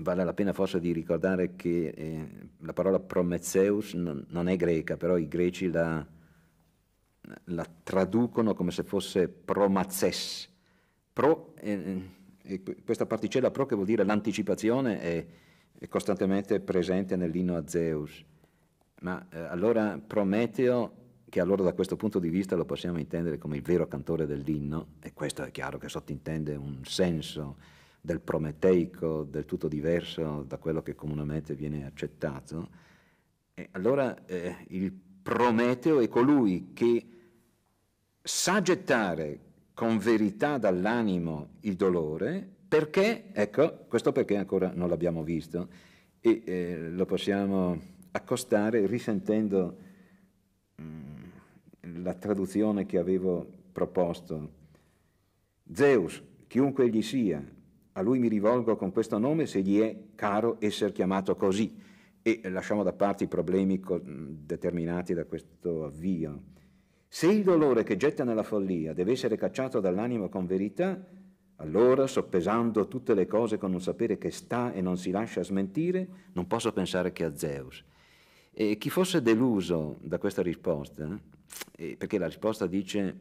vale la pena forse di ricordare che eh, la parola Prometheus non, non, è greca, però i greci la, la traducono come se fosse promazes. Pro eh, e questa particella pro che vuol dire l'anticipazione è, è costantemente presente nell'inno a Zeus. Ma eh, allora Prometeo, che allora da questo punto di vista lo possiamo intendere come il vero cantore dell'inno, e questo è chiaro che sottintende un senso del prometeico del tutto diverso da quello che comunemente viene accettato, e allora eh, il Prometeo è colui che sa gettare con verità dall'animo il dolore, perché, ecco, questo perché ancora non l'abbiamo visto e eh, lo possiamo accostare risentendo mm, la traduzione che avevo proposto. Zeus, chiunque egli sia, a lui mi rivolgo con questo nome se gli è caro essere chiamato così e lasciamo da parte i problemi co- mm, determinati da questo avvio. Se il dolore che getta nella follia deve essere cacciato dall'animo con verità, allora, soppesando tutte le cose con un sapere che sta e non si lascia smentire, non posso pensare che a Zeus. E chi fosse deluso da questa risposta, eh, perché la risposta dice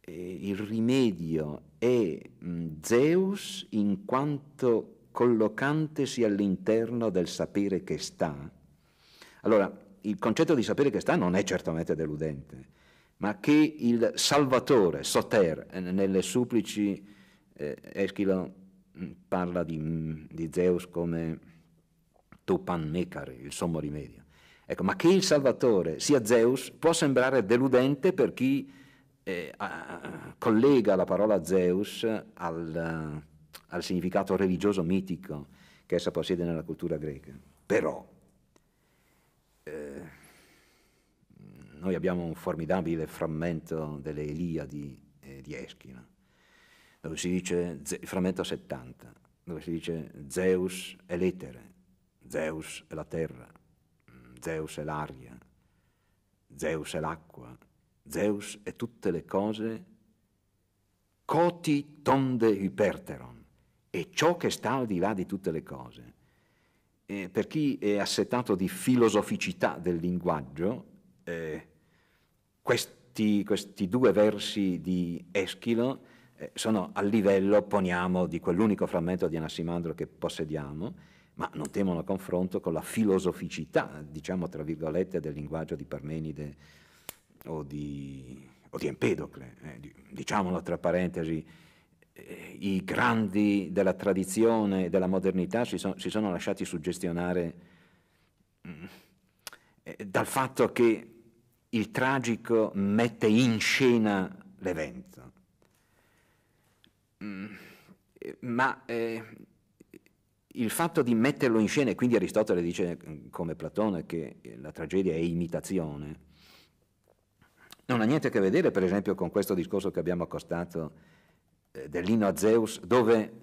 eh, il rimedio è mh, mm, Zeus in quanto collocantesi all'interno del sapere che sta, allora il concetto di sapere che sta non è certamente deludente, ma che il Salvatore, Soter, eh, nelle supplici, eh, Eschilo mm, parla di, mm, di Zeus come Tupan Mecari, il sommo rimedio. Ecco, ma che il Salvatore sia Zeus può sembrare deludente per chi eh, a, collega la parola Zeus al, al significato religioso mitico che essa possiede nella cultura greca. Però Noi abbiamo un formidabile frammento delle Eliadi eh, di Eschina, dove si dice, frammento 70, dove si dice Zeus è l'etere, Zeus è la terra, mm, Zeus è l'aria, Zeus è l'acqua, Zeus è tutte le cose, coti tonde hyperteron, è ciò che sta al di là di tutte le cose. E eh, per chi è assetato di filosoficità del linguaggio, eh, questi, questi due versi di Eschilo eh, sono al livello, poniamo, di quell'unico frammento di Anassimandro che possediamo, ma non temono confronto con la filosoficità, diciamo tra virgolette, del linguaggio di Parmenide o di, o di Empedocle. Eh, diciamolo tra parentesi, eh, i grandi della tradizione e della modernità si, so, si sono lasciati suggestionare mh, mm, eh, dal fatto che il tragico mette in scena l'evento. Mm, ma eh, il fatto di metterlo in scena, e quindi Aristotele dice mm, come Platone che la tragedia è imitazione, non ha niente a che vedere per esempio con questo discorso che abbiamo accostato eh, dell'inno a Zeus, dove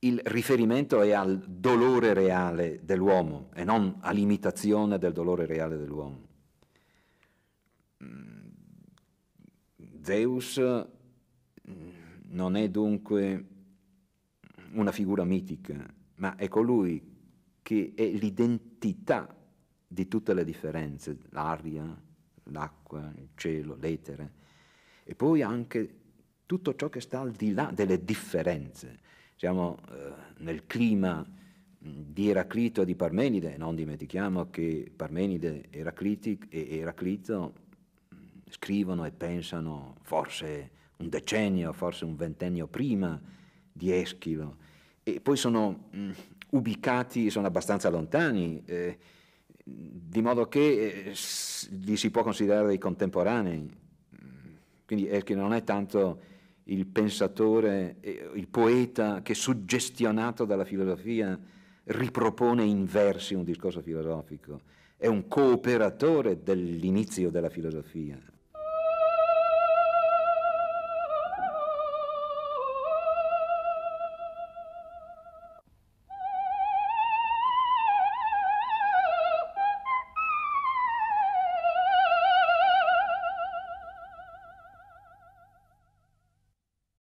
il riferimento è al dolore reale dell'uomo e non all'imitazione del dolore reale dell'uomo. Mm, Zeus mm, non è dunque una figura mitica, ma è colui che è l'identità di tutte le differenze, l'aria, l'acqua, il cielo, l'etere, e poi anche tutto ciò che sta al di là delle differenze. Siamo eh, nel clima mm, di Eraclito e di Parmenide, non dimentichiamo che Parmenide e Eraclito scrivono e pensano forse un decennio, forse un ventennio prima di Eschilo, e poi sono mh, mm, ubicati, sono abbastanza lontani, eh, di modo che eh, li si può considerare dei contemporanei. Quindi Eschilo non è tanto il pensatore, il poeta che suggestionato dalla filosofia ripropone in versi un discorso filosofico, è un cooperatore dell'inizio della filosofia.